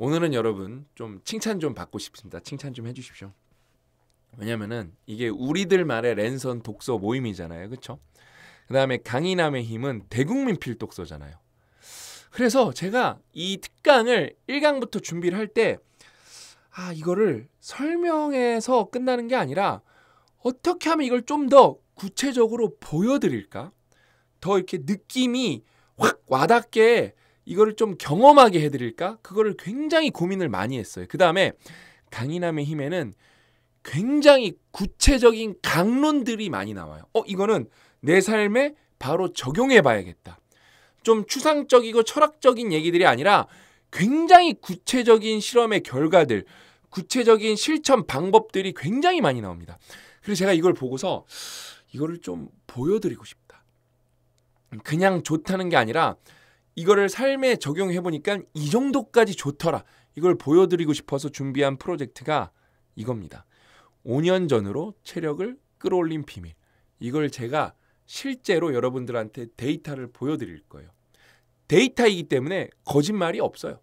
오늘은 여러분 좀 칭찬 좀 받고 싶습니다. 칭찬 좀 해주십시오. 왜냐면은 이게 우리들말의 랜선 독서 모임이잖아요. 그쵸? 그 다음에 강인함의 힘은 대국민 필독서잖아요. 그래서 제가 이 특강을 1강부터 준비를 할 때, 아, 이거를 설명해서 끝나는 게 아니라 어떻게 하면 이걸 좀 더 구체적으로 보여드릴까? 더 이렇게 느낌이 확 와닿게 이거를 좀 경험하게 해드릴까? 그거를 굉장히 고민을 많이 했어요. 그 다음에 강인함의 힘에는 굉장히 구체적인 강론들이 많이 나와요. 어, 이거는 내 삶에 바로 적용해 봐야겠다. 좀 추상적이고 철학적인 얘기들이 아니라 굉장히 구체적인 실험의 결과들, 구체적인 실천 방법들이 굉장히 많이 나옵니다. 그래서 제가 이걸 보고서 이거를 좀 보여드리고 싶다. 그냥 좋다는 게 아니라 이거를 삶에 적용해 보니까 이 정도까지 좋더라. 이걸 보여드리고 싶어서 준비한 프로젝트가 이겁니다. 5년 전으로 체력을 끌어올린 비밀. 이걸 제가 실제로 여러분들한테 데이터를 보여드릴 거예요. 데이터이기 때문에 거짓말이 없어요.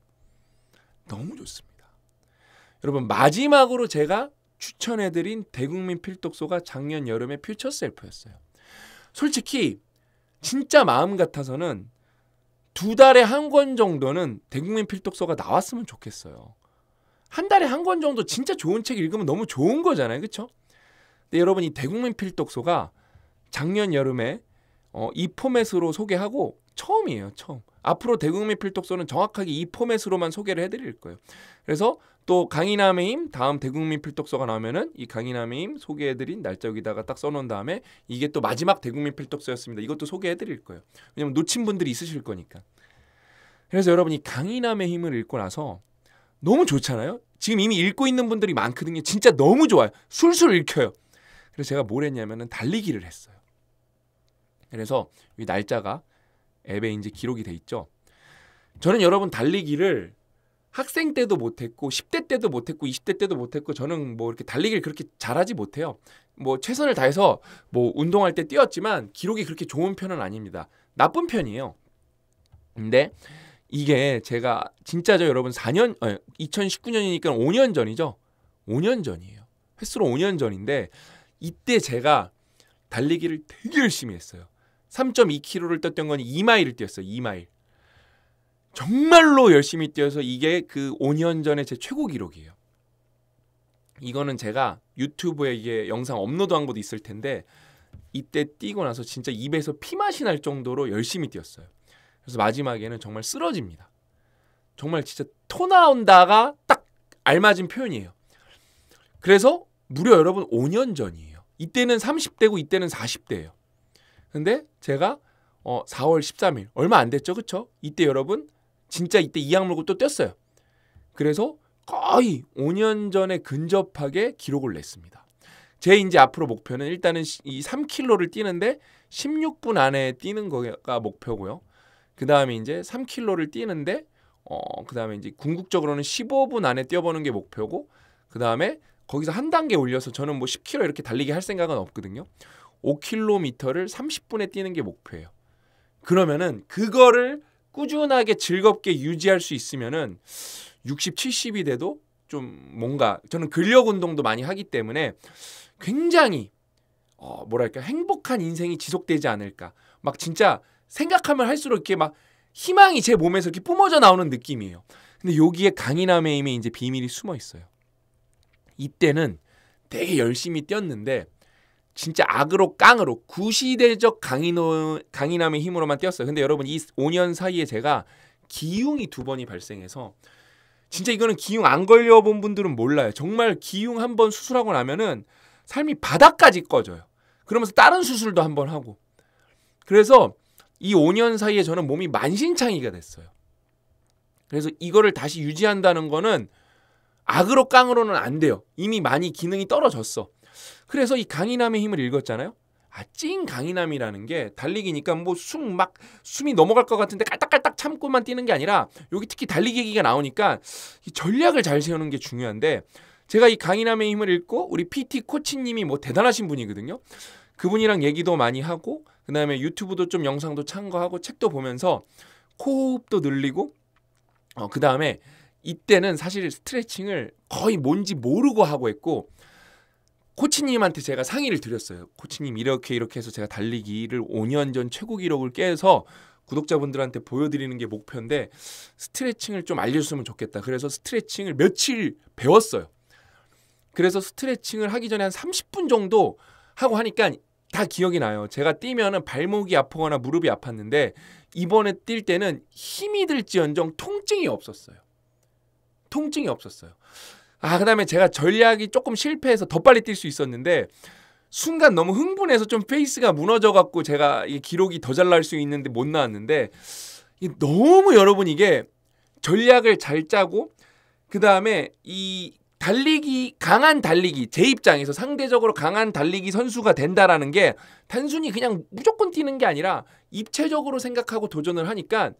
너무 좋습니다. 여러분 마지막으로 제가 추천해드린 대국민 필독소가 작년 여름에 퓨처셀프였어요. 솔직히 진짜 마음 같아서는 두 달에 한 권 정도는 대국민 필독서가 나왔으면 좋겠어요. 한 달에 한 권 정도 진짜 좋은 책 읽으면 너무 좋은 거잖아요. 그쵸 근데 여러분 이 대국민 필독서가 작년 여름에 어, 이 포맷으로 소개하고 처음이에요. 처음. 앞으로 대국민 필독서는 정확하게 이 포맷으로만 소개를 해드릴 거예요. 그래서 또 강인함의 힘 다음 대국민 필독서가 나오면은 이 강인함의 힘 소개해드린 날짜 여기다가 딱 써놓은 다음에 이게 또 마지막 대국민 필독서였습니다. 이것도 소개해드릴 거예요. 왜냐면 놓친 분들이 있으실 거니까. 그래서 여러분이 강인함의 힘을 읽고 나서 너무 좋잖아요. 지금 이미 읽고 있는 분들이 많거든요. 진짜 너무 좋아요. 술술 읽혀요. 그래서 제가 뭘 했냐면은 달리기를 했어요. 그래서 이 날짜가 앱에 이제 기록이 돼 있죠. 저는 여러분 달리기를 학생 때도 못했고 10대 때도 못했고 20대 때도 못했고 저는 뭐 이렇게 달리기를 그렇게 잘하지 못해요. 뭐 최선을 다해서 뭐 운동할 때 뛰었지만 기록이 그렇게 좋은 편은 아닙니다. 나쁜 편이에요. 근데 이게 제가 진짜죠 여러분 4년 아니, 어, 2019년이니까 5년 전이죠. 5년 전이에요. 횟수로 5년 전인데 이때 제가 달리기를 되게 열심히 했어요. 3.2km를 뛰었던 건 2마일을 뛰었어요. 2마일. 정말로 열심히 뛰어서 이게 그 5년 전에 제 최고 기록이에요. 이거는 제가 유튜브에 이게 영상 업로드한 것도 있을 텐데 이때 뛰고 나서 진짜 입에서 피맛이 날 정도로 열심히 뛰었어요. 그래서 마지막에는 정말 쓰러집니다. 정말 진짜 토 나온다가 딱 알맞은 표현이에요. 그래서 무려 여러분 5년 전이에요. 이때는 30대고 이때는 40대예요. 근데 제가 어 4월 13일 얼마 안 됐죠, 그쵸? 이때 여러분 진짜 이때 이 악물고 또 뛰었어요. 그래서 거의 5년 전에 근접하게 기록을 냈습니다. 제 이제 앞으로 목표는 일단은 이 3킬로를 뛰는데 16분 안에 뛰는 거가 목표고요. 그 다음에 이제 3킬로를 뛰는데 어, 그 다음에 이제 궁극적으로는 15분 안에 뛰어보는 게 목표고, 그 다음에 거기서 한 단계 올려서 저는 뭐1 0킬로 이렇게 달리기 할 생각은 없거든요. 5km를 30분에 뛰는 게 목표예요. 그러면은 그거를 꾸준하게 즐겁게 유지할 수 있으면은 60, 70이 돼도 좀 뭔가 저는 근력 운동도 많이 하기 때문에 굉장히 어 뭐랄까 행복한 인생이 지속되지 않을까. 막 진짜 생각하면 할수록 이렇게 막 희망이 제 몸에서 이렇게 뿜어져 나오는 느낌이에요. 근데 여기에 강인함의 힘 이제 비밀이 숨어 있어요. 이때는 되게 열심히 뛰었는데 진짜 악으로 깡으로 구시대적 강인호, 강인함의 힘으로만 뛰었어요. 근데 여러분 이 5년 사이에 제가 기흉이 두 번이 발생해서 진짜 이거는 기흉 안 걸려본 분들은 몰라요. 정말 기흉 한 번 수술하고 나면은 삶이 바닥까지 꺼져요. 그러면서 다른 수술도 한 번 하고 그래서 이 5년 사이에 저는 몸이 만신창이가 됐어요. 그래서 이거를 다시 유지한다는 거는 악으로 깡으로는 안 돼요. 이미 많이 기능이 떨어졌어. 그래서 이 강인함의 힘을 읽었잖아요. 아, 찐 강인함이라는 게 달리기니까 뭐 숨 막 숨이 넘어갈 것 같은데 깔딱깔딱 참고만 뛰는 게 아니라 여기 특히 달리기 얘기가 나오니까 이 전략을 잘 세우는 게 중요한데 제가 이 강인함의 힘을 읽고 우리 PT 코치님이 뭐 대단하신 분이거든요. 그분이랑 얘기도 많이 하고 그다음에 유튜브도 좀 영상도 참고하고 책도 보면서 코호흡도 늘리고 어 그다음에 이때는 사실 스트레칭을 거의 뭔지 모르고 하고 했고 코치님한테 제가 상의를 드렸어요. 코치님 이렇게 이렇게 해서 제가 달리기를 5년 전 최고 기록을 깨서 구독자분들한테 보여드리는 게 목표인데 스트레칭을 좀 알려줬으면 좋겠다. 그래서 스트레칭을 며칠 배웠어요. 그래서 스트레칭을 하기 전에 한 30분 정도 하고 하니까 다 기억이 나요. 제가 뛰면은 발목이 아프거나 무릎이 아팠는데 이번에 뛸 때는 힘이 들지언정 통증이 없었어요. 통증이 없었어요. 아, 그다음에 제가 전략이 조금 실패해서 더 빨리 뛸 수 있었는데 순간 너무 흥분해서 좀 페이스가 무너져 갖고 제가 이 기록이 더 잘 날 수 있는데 못 나왔는데 너무 여러분 이게 전략을 잘 짜고 그다음에 이 달리기 강한 달리기 제 입장에서 상대적으로 강한 달리기 선수가 된다라는 게 단순히 그냥 무조건 뛰는 게 아니라 입체적으로 생각하고 도전을 하니까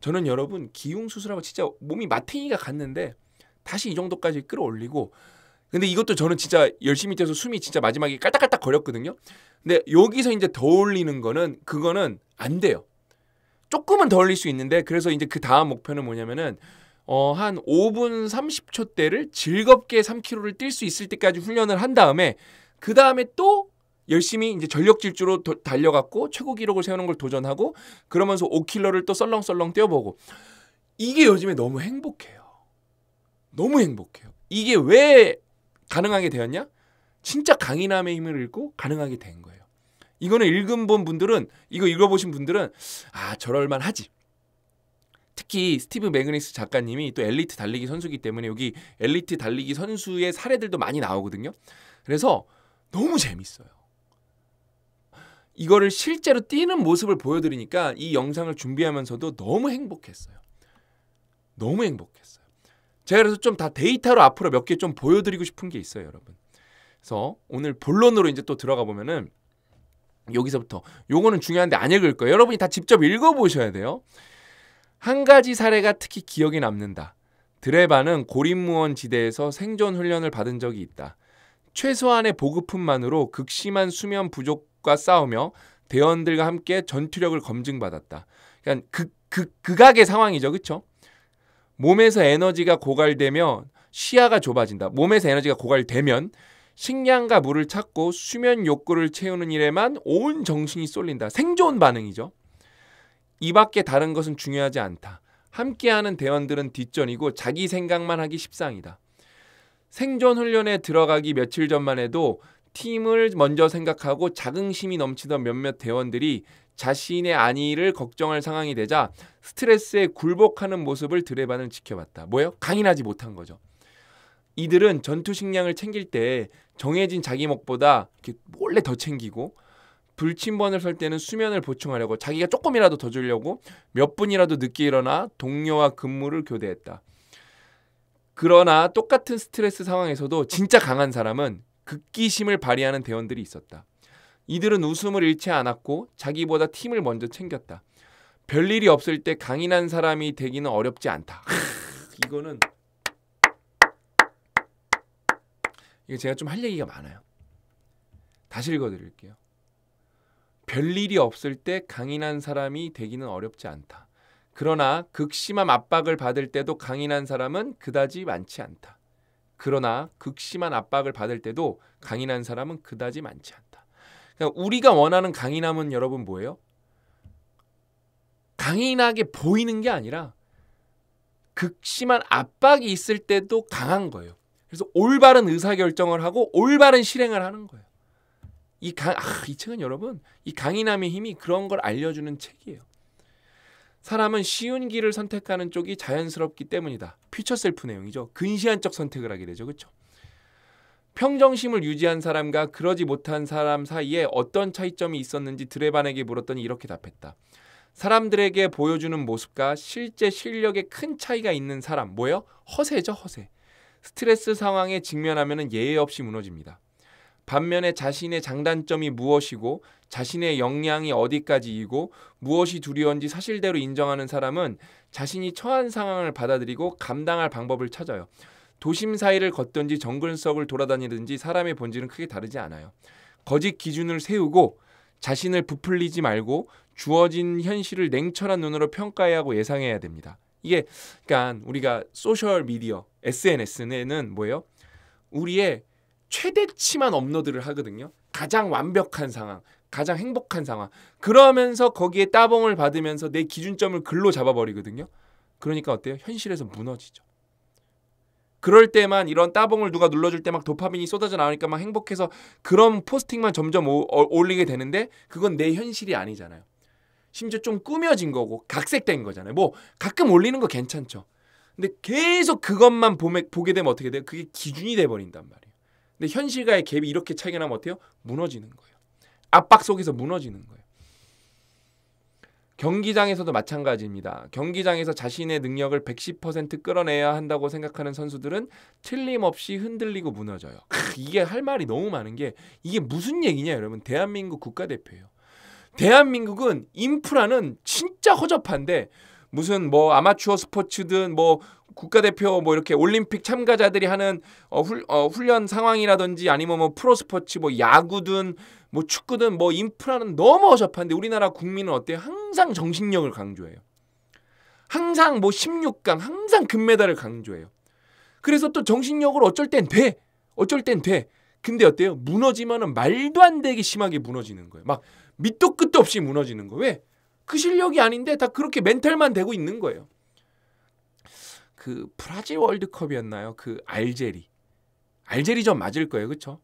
저는 여러분 기흉 수술하고 진짜 몸이 마탱이가 갔는데 다시 이 정도까지 끌어올리고 근데 이것도 저는 진짜 열심히 뛰어서 숨이 진짜 마지막에 깔딱깔딱 거렸거든요. 근데 여기서 이제 더 올리는 거는 그거는 안 돼요. 조금은 더 올릴 수 있는데 그래서 이제 그 다음 목표는 뭐냐면은 어, 한 5분 30초 대를 즐겁게 3km를 뛸 수 있을 때까지 훈련을 한 다음에 그 다음에 또 열심히 이제 전력 질주로 도, 달려갔고 최고 기록을 세우는 걸 도전하고 그러면서 5킬로를 또 썰렁썰렁 뛰어보고 이게 요즘에 너무 행복해요. 너무 행복해요. 이게 왜 가능하게 되었냐? 진짜 강인함의 힘을 잃고 가능하게 된 거예요. 이거는 읽은 본 분들은 이거 읽어보신 분들은 아 저럴만 하지. 특히 스티브 매그니스 작가님이 또 엘리트 달리기 선수기 이 때문에 여기 엘리트 달리기 선수의 사례들도 많이 나오거든요. 그래서 너무 재밌어요. 이거를 실제로 뛰는 모습을 보여드리니까 이 영상을 준비하면서도 너무 행복했어요. 너무 행복했어요. 제가 그래서 좀 다 데이터로 앞으로 몇 개 좀 보여드리고 싶은 게 있어요, 여러분. 그래서 오늘 본론으로 이제 또 들어가 보면은 여기서부터 요거는 중요한데 안 읽을 거예요. 여러분이 다 직접 읽어보셔야 돼요. 한 가지 사례가 특히 기억에 남는다. 드레바는 고립무원 지대에서 생존 훈련을 받은 적이 있다. 최소한의 보급품만으로 극심한 수면 부족과 싸우며 대원들과 함께 전투력을 검증받았다. 그러니까 극, 극, 극악의 상황이죠. 그렇죠? 몸에서 에너지가 고갈되면 시야가 좁아진다. 몸에서 에너지가 고갈되면 식량과 물을 찾고 수면 욕구를 채우는 일에만 온 정신이 쏠린다. 생존 반응이죠. 이 밖에 다른 것은 중요하지 않다. 함께하는 대원들은 뒷전이고 자기 생각만 하기 십상이다. 생존 훈련에 들어가기 며칠 전만 해도 팀을 먼저 생각하고 자긍심이 넘치던 몇몇 대원들이 자신의 안위를 걱정할 상황이 되자 스트레스에 굴복하는 모습을 드레반은 지켜봤다. 뭐예요? 강인하지 못한 거죠. 이들은 전투 식량을 챙길 때 정해진 자기 먹보다 이렇게 몰래 더 챙기고 불침번을 설 때는 수면을 보충하려고 자기가 조금이라도 더 주려고 몇 분이라도 늦게 일어나 동료와 근무를 교대했다. 그러나 똑같은 스트레스 상황에서도 진짜 강한 사람은 극기심을 발휘하는 대원들이 있었다. 이들은 웃음을 잃지 않았고 자기보다 팀을 먼저 챙겼다. 별일이 없을 때 강인한 사람이 되기는 어렵지 않다. 이거는 이거 제가 좀 할 얘기가 많아요. 다시 읽어드릴게요. 별일이 없을 때 강인한 사람이 되기는 어렵지 않다. 그러나 극심한 압박을 받을 때도 강인한 사람은 그다지 많지 않다. 그러나 극심한 압박을 받을 때도 강인한 사람은 그다지 많지 않다. 그러니까 우리가 원하는 강인함은 여러분 뭐예요? 강인하게 보이는 게 아니라 극심한 압박이 있을 때도 강한 거예요. 그래서 올바른 의사결정을 하고 올바른 실행을 하는 거예요. 이 강, 아, 이 책은 여러분, 이 강인함의 힘이 그런 걸 알려주는 책이에요. 사람은 쉬운 길을 선택하는 쪽이 자연스럽기 때문이다. 퓨처셀프 내용이죠. 근시안적 선택을 하게 되죠. 그렇죠? 평정심을 유지한 사람과 그러지 못한 사람 사이에 어떤 차이점이 있었는지 드레반에게 물었더니 이렇게 답했다. 사람들에게 보여주는 모습과 실제 실력에 큰 차이가 있는 사람 뭐요? 예 허세죠 허세. 스트레스 상황에 직면하면 예외 없이 무너집니다. 반면에 자신의 장단점이 무엇이고 자신의 역량이 어디까지이고 무엇이 두려운지 사실대로 인정하는 사람은 자신이 처한 상황을 받아들이고 감당할 방법을 찾아요. 도심 사이를 걷든지 정글속을 돌아다니든지 사람의 본질은 크게 다르지 않아요. 거짓 기준을 세우고 자신을 부풀리지 말고 주어진 현실을 냉철한 눈으로 평가해야 하고 예상해야 됩니다. 이게 그러니까 우리가 소셜 미디어 SNS에는 뭐예요? 우리의 최대치만 업로드를 하거든요. 가장 완벽한 상황, 가장 행복한 상황. 그러면서 거기에 따봉을 받으면서 내 기준점을 글로 잡아버리거든요. 그러니까 어때요? 현실에서 무너지죠. 그럴 때만 이런 따봉을 누가 눌러줄 때 막 도파민이 쏟아져 나오니까 막 행복해서 그런 포스팅만 점점 오, 어, 올리게 되는데 그건 내 현실이 아니잖아요. 심지어 좀 꾸며진 거고 각색된 거잖아요. 뭐 가끔 올리는 거 괜찮죠. 근데 계속 그것만 보매, 보게 되면 어떻게 돼요? 그게 기준이 돼버린단 말이에요. 근데 현실과의 갭이 이렇게 차이가 나면 어때요? 무너지는 거예요. 압박 속에서 무너지는 거예요. 경기장에서도 마찬가지입니다. 경기장에서 자신의 능력을 110% 끌어내야 한다고 생각하는 선수들은 틀림없이 흔들리고 무너져요. 크, 이게 할 말이 너무 많은 게 이게 무슨 얘기냐 여러분. 대한민국 국가대표예요. 대한민국은 인프라는 진짜 허접한데 무슨 뭐 아마추어 스포츠든 뭐 국가대표 뭐 이렇게 올림픽 참가자들이 하는 어, 훌, 어, 훈련 상황이라든지 아니면 뭐 프로 스포츠 뭐 야구든 뭐 축구든 뭐 인프라는 너무 어접한데 우리나라 국민은 어때요? 항상 정신력을 강조해요. 항상 뭐 16강, 항상 금메달을 강조해요. 그래서 또 정신력으로 어쩔 땐 돼. 어쩔 땐 돼. 근데 어때요? 무너지면은 말도 안 되게 심하게 무너지는 거예요. 막 밑도 끝도 없이 무너지는 거예요. 왜? 그 실력이 아닌데 다 그렇게 멘탈만 되고 있는 거예요. 그 브라질 월드컵이었나요? 그 알제리. 알제리전 맞을 거예요. 그렇죠?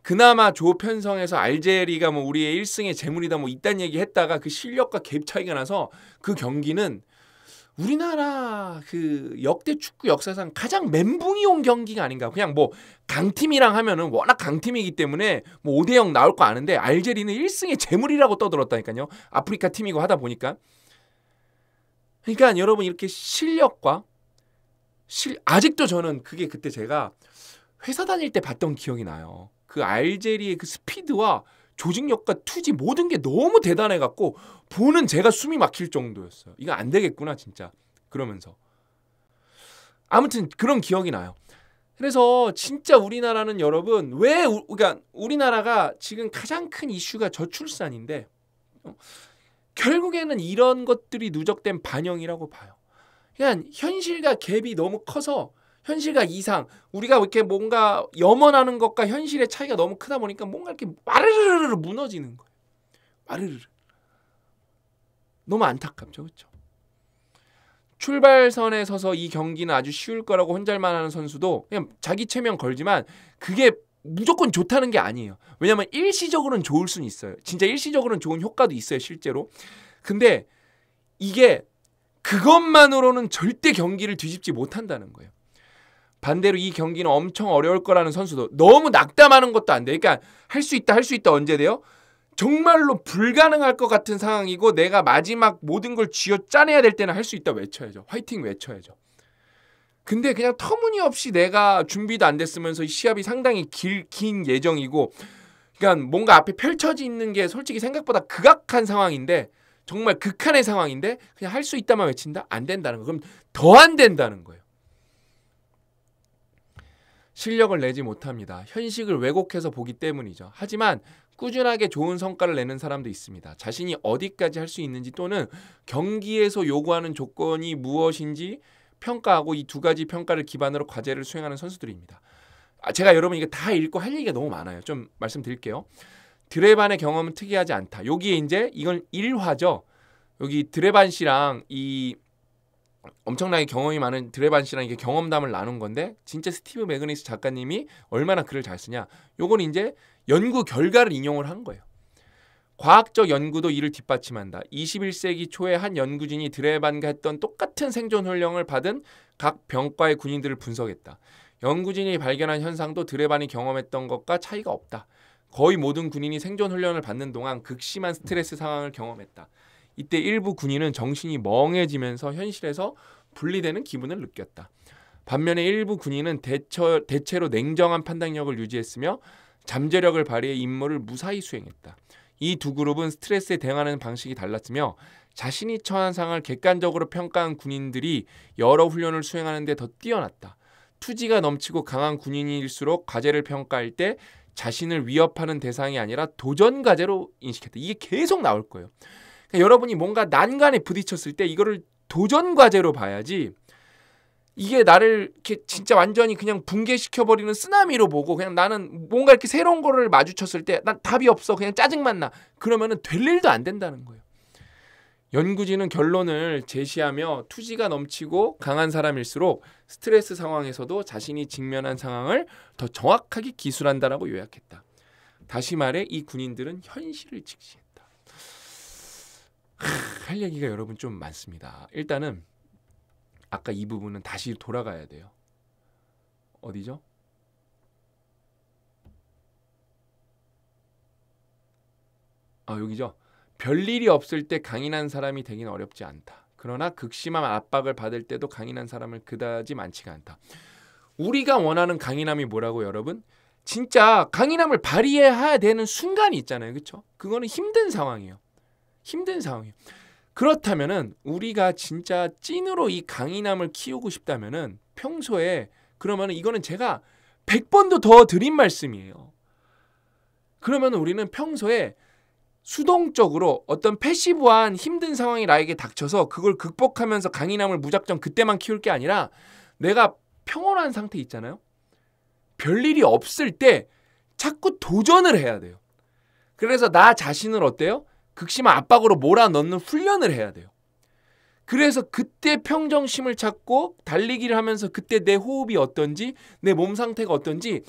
그나마 조 편성에서 알제리가 뭐 우리의 1승의 재물이다 뭐 이딴 얘기 했다가 그 실력과 갭 차이가 나서 그 경기는 우리나라 그 역대 축구 역사상 가장 멘붕이 온 경기가 아닌가. 그냥 뭐 강팀이랑 하면은 워낙 강팀이기 때문에 뭐 5대 0 나올 거 아는데 알제리는 1승의 재물이라고 떠들었다니까요. 아프리카 팀이고 하다 보니까. 그러니까 여러분 이렇게 실력과 실 아직도 저는 그게 그때 제가 회사 다닐 때 봤던 기억이 나요. 그 알제리의 그 스피드와 조직력과 투지 모든 게 너무 대단해 갖고 보는 제가 숨이 막힐 정도였어요. 이거 안 되겠구나 진짜. 그러면서 아무튼 그런 기억이 나요. 그래서 진짜 우리나라는 여러분 왜 우, 그러니까 우리나라가 지금 가장 큰 이슈가 저출산인데 결국에는 이런 것들이 누적된 반영이라고 봐요. 그냥 그러니까 현실과 갭이 너무 커서 현실과 이상 우리가 이렇게 뭔가 염원하는 것과 현실의 차이가 너무 크다 보니까 뭔가 이렇게 마르르르 무너지는 거예요. 마르르 너무 안타깝죠, 그렇죠? 출발선에 서서 이 경기는 아주 쉬울 거라고 혼잘만 하는 선수도 그냥 자기 체면 걸지만 그게 무조건 좋다는 게 아니에요. 왜냐면 일시적으로는 좋을 수는 있어요. 진짜 일시적으로는 좋은 효과도 있어요, 실제로. 근데 이게 그것만으로는 절대 경기를 뒤집지 못한다는 거예요. 반대로 이 경기는 엄청 어려울 거라는 선수도 너무 낙담하는 것도 안 돼. 그러니까 할 수 있다 할 수 있다 언제 돼요? 정말로 불가능할 것 같은 상황이고 내가 마지막 모든 걸 쥐어 짜내야 될 때는 할 수 있다 외쳐야죠. 화이팅 외쳐야죠. 근데 그냥 터무니없이 내가 준비도 안 됐으면서 시합이 상당히 길, 긴 예정이고 그러니까 뭔가 앞에 펼쳐져있는게 솔직히 생각보다 극악한 상황인데 정말 극한의 상황인데 그냥 할 수 있다만 외친다? 안 된다는 거. 그럼 더 안 된다는 거예요. 실력을 내지 못합니다. 현식을 왜곡해서 보기 때문이죠. 하지만 꾸준하게 좋은 성과를 내는 사람도 있습니다. 자신이 어디까지 할 수 있는지 또는 경기에서 요구하는 조건이 무엇인지 평가하고 이 두 가지 평가를 기반으로 과제를 수행하는 선수들입니다. 아, 제가 여러분 이게 다 읽고 할 얘기가 너무 많아요. 좀 말씀드릴게요. 드레반의 경험은 특이하지 않다. 여기에 이제 이건 일화죠 여기 드레반 씨랑 이 엄청나게 경험이 많은 드레반 씨랑 이게 경험담을 나눈 건데 진짜 스티브 매그니스 작가님이 얼마나 글을 잘 쓰냐. 요건 이제 연구 결과를 인용을 한 거예요. 과학적 연구도 이를 뒷받침한다. 21세기 초에 한 연구진이 드레반과 했던 똑같은 생존 훈련을 받은 각 병과의 군인들을 분석했다. 연구진이 발견한 현상도 드레반이 경험했던 것과 차이가 없다. 거의 모든 군인이 생존 훈련을 받는 동안 극심한 스트레스 상황을 경험했다. 이때 일부 군인은 정신이 멍해지면서 현실에서 분리되는 기분을 느꼈다. 반면에 일부 군인은 대처, 대체로 냉정한 판단력을 유지했으며 잠재력을 발휘해 임무를 무사히 수행했다. 이 두 그룹은 스트레스에 대응하는 방식이 달랐으며 자신이 처한 상황을 객관적으로 평가한 군인들이 여러 훈련을 수행하는 데 더 뛰어났다. 투지가 넘치고 강한 군인일수록 과제를 평가할 때 자신을 위협하는 대상이 아니라 도전 과제로 인식했다. 이게 계속 나올 거예요. 그러니까 여러분이 뭔가 난간에 부딪혔을 때 이거를 도전 과제로 봐야지 이게 나를 이렇게 진짜 완전히 그냥 붕괴시켜 버리는 쓰나미로 보고 그냥 나는 뭔가 이렇게 새로운 거를 마주쳤을 때 난 답이 없어 그냥 짜증만 나 그러면은 될 일도 안 된다는 거예요. 연구진은 결론을 제시하며 투지가 넘치고 강한 사람일수록 스트레스 상황에서도 자신이 직면한 상황을 더 정확하게 기술한다라고 요약했다. 다시 말해 이 군인들은 현실을 직시. 할 얘기가 여러분 좀 많습니다. 일단은 아까 이 부분은 다시 돌아가야 돼요. 어디죠? 아, 여기죠. 별일이 없을 때 강인한 사람이 되긴 어렵지 않다. 그러나 극심한 압박을 받을 때도 강인한 사람을 그다지 많지가 않다. 우리가 원하는 강인함이 뭐라고 여러분? 진짜 강인함을 발휘해야 되는 순간이 있잖아요. 그렇죠? 그거는 힘든 상황이에요. 힘든 상황이에요. 그렇다면은 우리가 진짜 찐으로 이 강인함을 키우고 싶다면은 평소에 그러면은 이거는 제가 100번도 더 드린 말씀이에요. 그러면 우리는 평소에 수동적으로 어떤 패시브한 힘든 상황이 나에게 닥쳐서 그걸 극복하면서 강인함을 무작정 그때만 키울 게 아니라 내가 평온한 상태 있잖아요. 별일이 없을 때 자꾸 도전을 해야 돼요. 그래서 나 자신을 어때요? 극심한 압박으로 몰아넣는 훈련을 해야 돼요. 그래서 그때 평정심을 찾고 달리기를 하면서 그때 내 호흡이 어떤지 내 몸 상태가 어떤지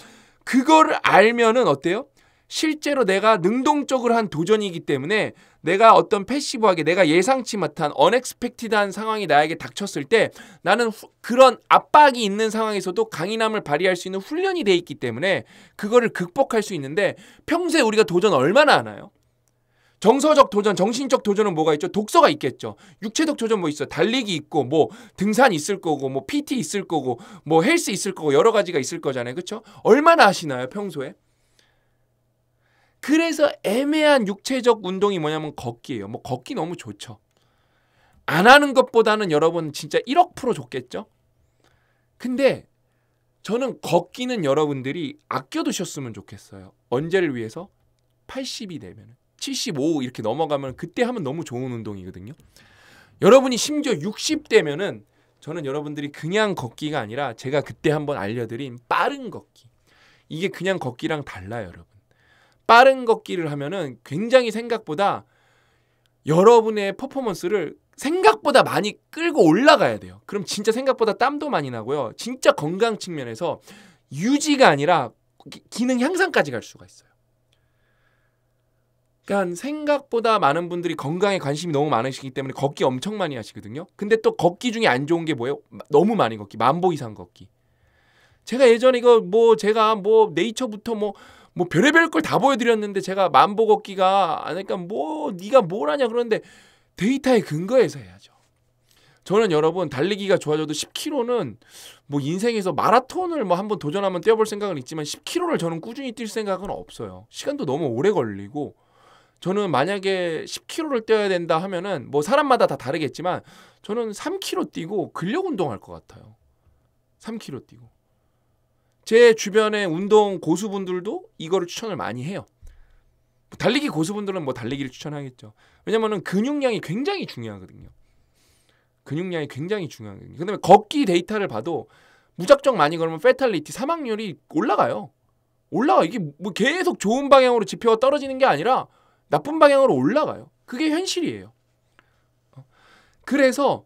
그거를 알면은 어때요? 실제로 내가 능동적으로 한 도전이기 때문에 내가 어떤 패시브하게 내가 예상치 못한 언엑스펙티드한 상황이 나에게 닥쳤을 때 나는 후, 그런 압박이 있는 상황에서도 강인함을 발휘할 수 있는 훈련이 돼 있기 때문에 그거를 극복할 수 있는데 평소에 우리가 도전 얼마나 하나요? 정서적 도전, 정신적 도전은 뭐가 있죠? 독서가 있겠죠. 육체적 도전 뭐 있어? 달리기 있고 뭐 등산 있을 거고 뭐 PT 있을 거고 뭐 헬스 있을 거고 여러 가지가 있을 거잖아요. 그렇죠? 얼마나 하시나요, 평소에? 그래서 애매한 육체적 운동이 뭐냐면 걷기예요. 뭐 걷기 너무 좋죠. 안 하는 것보다는 여러분 진짜 1억 프로 좋겠죠? 근데 저는 걷기는 여러분들이 아껴두셨으면 좋겠어요. 언제를 위해서? 80이 되면 은75 이렇게 넘어가면 그때 하면 너무 좋은 운동이거든요. 여러분이 심지어 60대면은 저는 여러분들이 그냥 걷기가 아니라 제가 그때 한번 알려드린 빠른 걷기. 이게 그냥 걷기랑 달라요, 여러분. 빠른 걷기를 하면은 굉장히 생각보다 여러분의 퍼포먼스를 생각보다 많이 끌고 올라가야 돼요. 그럼 진짜 생각보다 땀도 많이 나고요. 진짜 건강 측면에서 유지가 아니라 기능 향상까지 갈 수가 있어요. 그러니까 생각보다 많은 분들이 건강에 관심이 너무 많으시기 때문에 걷기 엄청 많이 하시거든요. 근데 또 걷기 중에 안 좋은 게 뭐예요? 너무 많이 걷기, 만보 이상 걷기. 제가 예전에 이거 뭐 제가 뭐 네이처부터 뭐뭐 뭐 별의별 걸 다 보여드렸는데 제가 만보 걷기가 그러니까 뭐 네가 뭘 하냐 그러는데 데이터에 근거해서 해야죠. 저는 여러분 달리기가 좋아져도 10km는 뭐 인생에서 마라톤을 뭐 한번 도전하면 뛰어볼 생각은 있지만 10km를 저는 꾸준히 뛸 생각은 없어요. 시간도 너무 오래 걸리고 저는 만약에 10kg를 뛰어야 된다 하면은 뭐 사람마다 다 다르겠지만 저는 3kg 뛰고 근력 운동할 것 같아요. 3kg 뛰고. 제 주변에 운동 고수분들도 이거를 추천을 많이 해요. 뭐 달리기 고수분들은 뭐 달리기를 추천하겠죠. 왜냐면은 근육량이 굉장히 중요하거든요. 근육량이 굉장히 중요하거든요. 그다음에 걷기 데이터를 봐도 무작정 많이 걸으면 페탈리티 사망률이 올라가요. 올라가 이게 뭐 계속 좋은 방향으로 지표가 떨어지는 게 아니라 나쁜 방향으로 올라가요. 그게 현실이에요. 그래서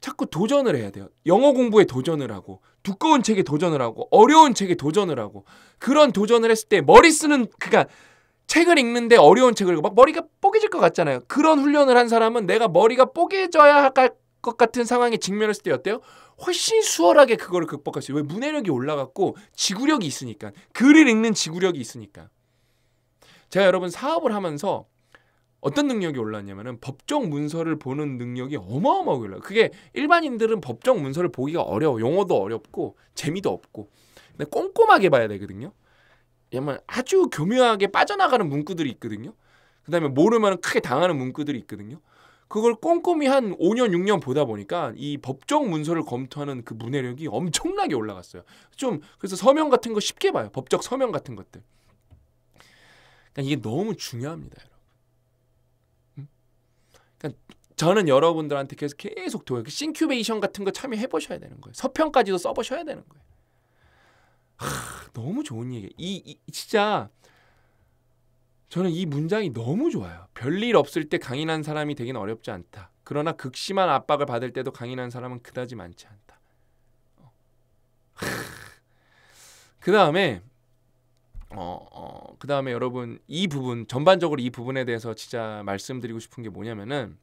자꾸 도전을 해야 돼요. 영어 공부에 도전을 하고 두꺼운 책에 도전을 하고 어려운 책에 도전을 하고 그런 도전을 했을 때 머리 쓰는 그니까 책을 읽는데 어려운 책을 읽고 막 머리가 뽀개질 것 같잖아요. 그런 훈련을 한 사람은 내가 머리가 뽀개져야 할 것 같은 상황에 직면했을 때 어때요? 훨씬 수월하게 그거를 극복할 수 있어요. 왜? 문해력이 올라갔고 지구력이 있으니까. 글을 읽는 지구력이 있으니까. 제가 여러분 사업을 하면서 어떤 능력이 올랐냐면은 법정 문서를 보는 능력이 어마어마하게 올라요. 그게 일반인들은 법정 문서를 보기가 어려워. 용어도 어렵고 재미도 없고. 근데 꼼꼼하게 봐야 되거든요. 왜냐면 아주 교묘하게 빠져나가는 문구들이 있거든요. 그다음에 모르면 크게 당하는 문구들이 있거든요. 그걸 꼼꼼히 한 5년 6년 보다 보니까 이법정 문서를 검토하는 그 문해력이 엄청나게 올라갔어요. 좀 그래서 서명 같은 거 쉽게 봐요. 법적 서명 같은 것들. 그러니까 이게 너무 중요합니다, 여러분. 음? 그러니까 저는 여러분들한테 계속 계속 도요. 그 싱큐베이션 같은 거 참여해 보셔야 되는 거예요. 서평까지도 써 보셔야 되는 거예요. 하, 너무 좋은 얘기. 이, 이 진짜 저는 이 문장이 너무 좋아요. 별일 없을 때 강인한 사람이 되긴 어렵지 않다. 그러나 극심한 압박을 받을 때도 강인한 사람은 그다지 많지 않다. 그 다음에 어, 어, 그 다음에 여러분 이 부분 전반적으로 이 부분에 대해서 진짜 말씀드리고 싶은 게 뭐냐면은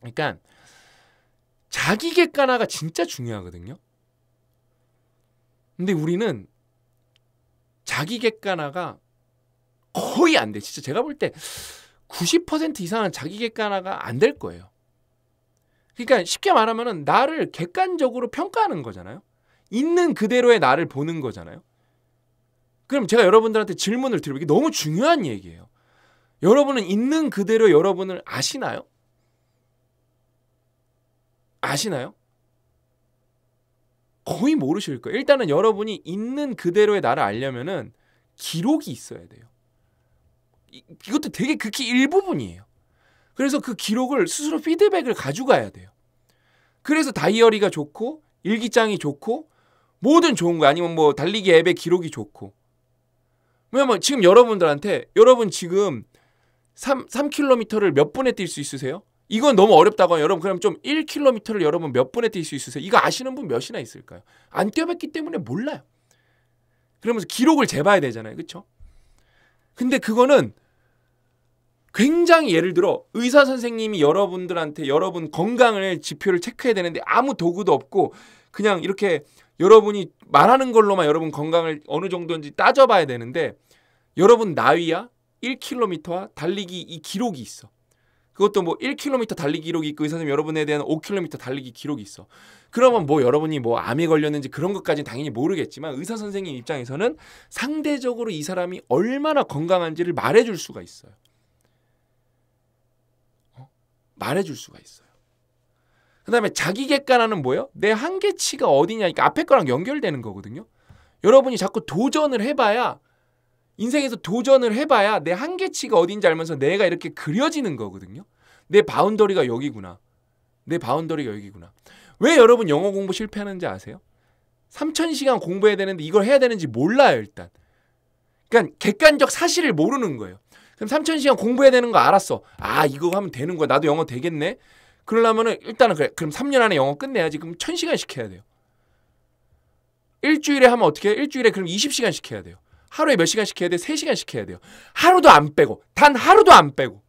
그러니까 자기 객관화가 진짜 중요하거든요. 근데 우리는 자기 객관화가 거의 안 돼. 진짜 제가 볼 때 90% 이상은 자기 객관화가 안 될 거예요. 그러니까 쉽게 말하면은 나를 객관적으로 평가하는 거잖아요. 있는 그대로의 나를 보는 거잖아요. 그럼 제가 여러분들한테 질문을 드리고 이게 너무 중요한 얘기예요. 여러분은 있는 그대로 여러분을 아시나요? 아시나요? 거의 모르실 거예요. 일단은 여러분이 있는 그대로의 나를 알려면은 기록이 있어야 돼요. 이, 이것도 되게 극히 일부분이에요. 그래서 그 기록을 스스로 피드백을 가져가야 돼요. 그래서 다이어리가 좋고 일기장이 좋고 뭐든 좋은 거 아니면 뭐 달리기 앱의 기록이 좋고 왜냐면 지금 여러분들한테 여러분 지금 3, 3km를 몇 분에 뛸 수 있으세요? 이건 너무 어렵다고 하면 여러분 그럼 좀 1km를 여러분 몇 분에 뛸 수 있으세요? 이거 아시는 분 몇이나 있을까요? 안 뛰어봤기 때문에 몰라요. 그러면서 기록을 재봐야 되잖아요. 그렇죠? 근데 그거는 굉장히 예를 들어 의사 선생님이 여러분들한테 여러분 건강을 지표를 체크해야 되는데 아무 도구도 없고 그냥 이렇게 여러분이 말하는 걸로만 여러분 건강을 어느 정도인지 따져봐야 되는데 여러분 나위야 1km와 달리기 이 기록이 있어. 그것도 뭐 1km 달리기 기록이 있고 의사님 여러분에 대한 5km 달리기 기록이 있어. 그러면 뭐 여러분이 뭐 암에 걸렸는지 그런 것까지는 당연히 모르겠지만 의사 선생님 입장에서는 상대적으로 이 사람이 얼마나 건강한지를 말해줄 수가 있어요. 어? 말해줄 수가 있어요. 그 다음에 자기 객관화는 뭐예요? 내 한계치가 어디냐. 그러니까 앞에 거랑 연결되는 거거든요. 여러분이 자꾸 도전을 해봐야 인생에서 도전을 해봐야 내 한계치가 어딘지 알면서 내가 이렇게 그려지는 거거든요. 내 바운더리가 여기구나. 내 바운더리가 여기구나. 왜 여러분 영어 공부 실패하는지 아세요? 3,000시간 공부해야 되는데 이걸 해야 되는지 몰라요, 일단. 그러니까 객관적 사실을 모르는 거예요. 그럼 3,000시간 공부해야 되는 거 알았어. 아, 이거 하면 되는 거야. 나도 영어 되겠네. 그러려면은 일단은 그래. 그럼 3년 안에 영어 끝내야지. 그럼 1000시간씩 해야 돼요. 일주일에 하면 어떻게 해요? 일주일에 그럼 20시간씩 해야 돼요. 하루에 몇 시간씩 해야 돼? 3시간씩 해야 돼요. 하루도 안 빼고. 단 하루도 안 빼고.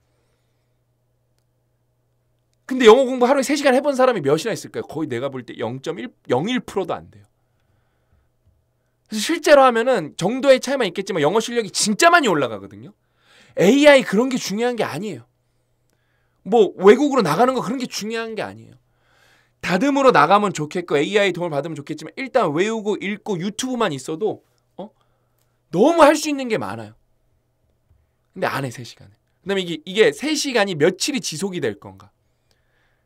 근데 영어 공부 하루에 3시간 해본 사람이 몇이나 있을까요? 거의 내가 볼 때 0.1, 01%도 안 돼요. 그래서 실제로 하면은 정도의 차이만 있겠지만 영어 실력이 진짜 많이 올라가거든요. AI 그런 게 중요한 게 아니에요. 뭐 외국으로 나가는 거 그런 게 중요한 게 아니에요. 다듬으로 나가면 좋겠고 AI 도움을 받으면 좋겠지만 일단 외우고 읽고 유튜브만 있어도 어? 너무 할 수 있는 게 많아요. 근데 안 해, 3시간에 그다음에 이게 이게 3시간이 며칠이 지속이 될 건가?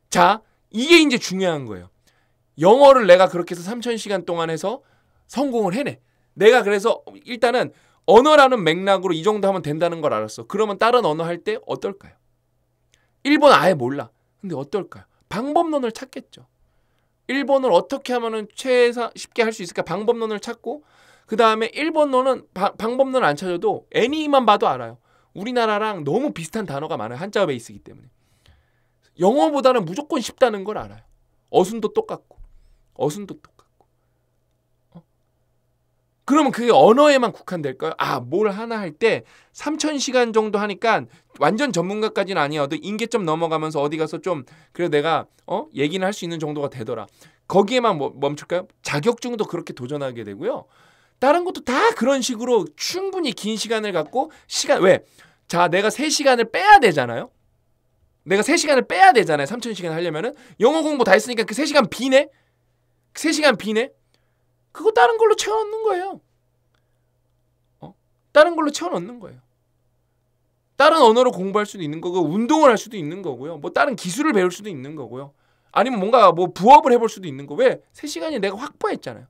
자, 이게 이제 중요한 거예요. 영어를 내가 그렇게 해서 3000시간 동안 해서 성공을 해내. 내가 그래서 일단은 언어라는 맥락으로 이 정도 하면 된다는 걸 알았어. 그러면 다른 언어 할 때 어떨까요? 일본 아예 몰라. 근데 어떨까요? 방법론을 찾겠죠. 일본을 어떻게 하면은 최상 쉽게 할 수 있을까? 방법론을 찾고 그 다음에 일본론은 방법론 을안 찾아도 애니만 봐도 알아요. 우리나라랑 너무 비슷한 단어가 많아요. 한자 베이스이기 때문에. 영어보다는 무조건 쉽다는 걸 알아요. 어순도 똑같고 어순도 똑같고. 그러면 그게 언어에만 국한될까요? 아, 뭘 하나 할 때 3,000시간 정도 하니까 완전 전문가까지는 아니어도 인계점 넘어가면서 어디 가서 좀그래 내가 어? 얘기는 할 수 있는 정도가 되더라. 거기에만 멈출까요? 자격증도 그렇게 도전하게 되고요. 다른 것도 다 그런 식으로 충분히 긴 시간을 갖고 시간 왜? 자, 내가 3시간을 빼야 되잖아요. 내가 3시간을 빼야 되잖아요. 3,000시간 하려면은 영어 공부 다 했으니까 그 3시간 비네. 3시간 비네. 그거 다른 걸로 채워넣는 거예요. 어? 다른 걸로 채워넣는 거예요. 다른 언어로 공부할 수도 있는 거고 운동을 할 수도 있는 거고요. 뭐 다른 기술을 배울 수도 있는 거고요. 아니면 뭔가 뭐 부업을 해볼 수도 있는 거. 왜? 3시간이 내가 확보했잖아요.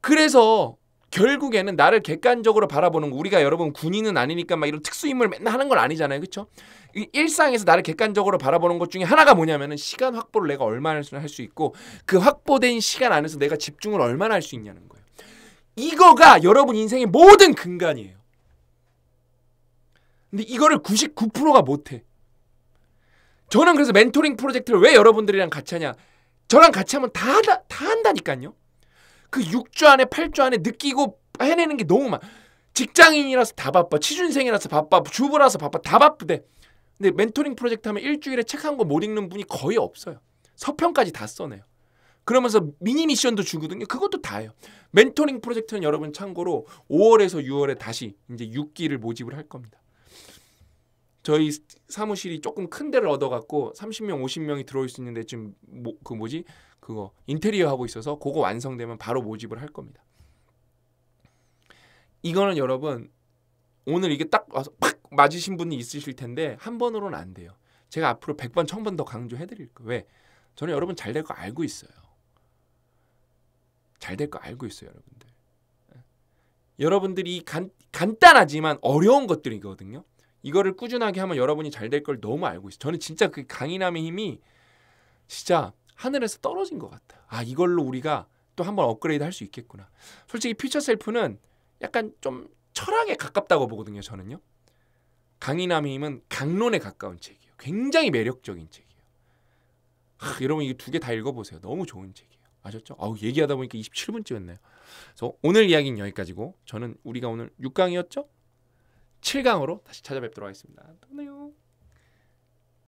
그래서 결국에는 나를 객관적으로 바라보는 우리가 여러분 군인은 아니니까 막 이런 특수임무를 맨날 하는 건 아니잖아요. 그렇죠? 일상에서 나를 객관적으로 바라보는 것 중에 하나가 뭐냐면은 시간 확보를 내가 얼마나 할 수 있고 그 확보된 시간 안에서 내가 집중을 얼마나 할 수 있냐는 거예요. 이거가 여러분 인생의 모든 근간이에요. 근데 이거를 99%가 못해. 저는 그래서 멘토링 프로젝트를 왜 여러분들이랑 같이 하냐? 저랑 같이 하면 다, 다, 다 한다니까요. 그 6주 안에 8주 안에 느끼고 해내는 게 너무 많아. 직장인이라서 다 바빠. 취준생이라서 바빠. 주부라서 바빠. 다 바쁘대. 근데 멘토링 프로젝트 하면 일주일에 책 한 권 못 읽는 분이 거의 없어요. 서평까지 다 써내요. 그러면서 미니 미션도 주거든요. 그것도 다예요. 멘토링 프로젝트는 여러분 참고로 5월에서 6월에 다시 이제 6기를 모집을 할 겁니다. 저희 사무실이 조금 큰 데를 얻어갖고 30명, 50명이 들어올 수 있는데 지금 뭐, 그 뭐지 그거 인테리어 하고 있어서 그거 완성되면 바로 모집을 할 겁니다. 이거는 여러분 오늘 이게 딱 와서 팍 맞으신 분이 있으실 텐데 한 번으로는 안 돼요. 제가 앞으로 100번, 1000번 더 강조해 드릴 거예요. 왜? 저는 여러분 잘 될 거 알고 있어요. 잘 될 거 알고 있어요, 여러분들. 예. 여러분들이 간, 간단하지만 어려운 것들이거든요. 이거를 꾸준하게 하면 여러분이 잘 될 걸 너무 알고 있어요. 저는 진짜 그 강인함의 힘이 진짜 하늘에서 떨어진 것같아아 이걸로 우리가 또 한번 업그레이드 할 수 있겠구나. 솔직히 퓨처 셀프는 약간 좀 철학에 가깝다고 보거든요. 저는요. 강인함임은 강론에 가까운 책이에요. 굉장히 매력적인 책이에요. 하, 여러분 이 두 개 다 읽어보세요. 너무 좋은 책이에요. 아셨죠? 아우 얘기하다 보니까 2 7분쯤였네요 그래서 오늘 이야기는 여기까지고 저는 우리가 오늘 6강이었죠? 7강으로 다시 찾아뵙도록 하겠습니다. 또네요.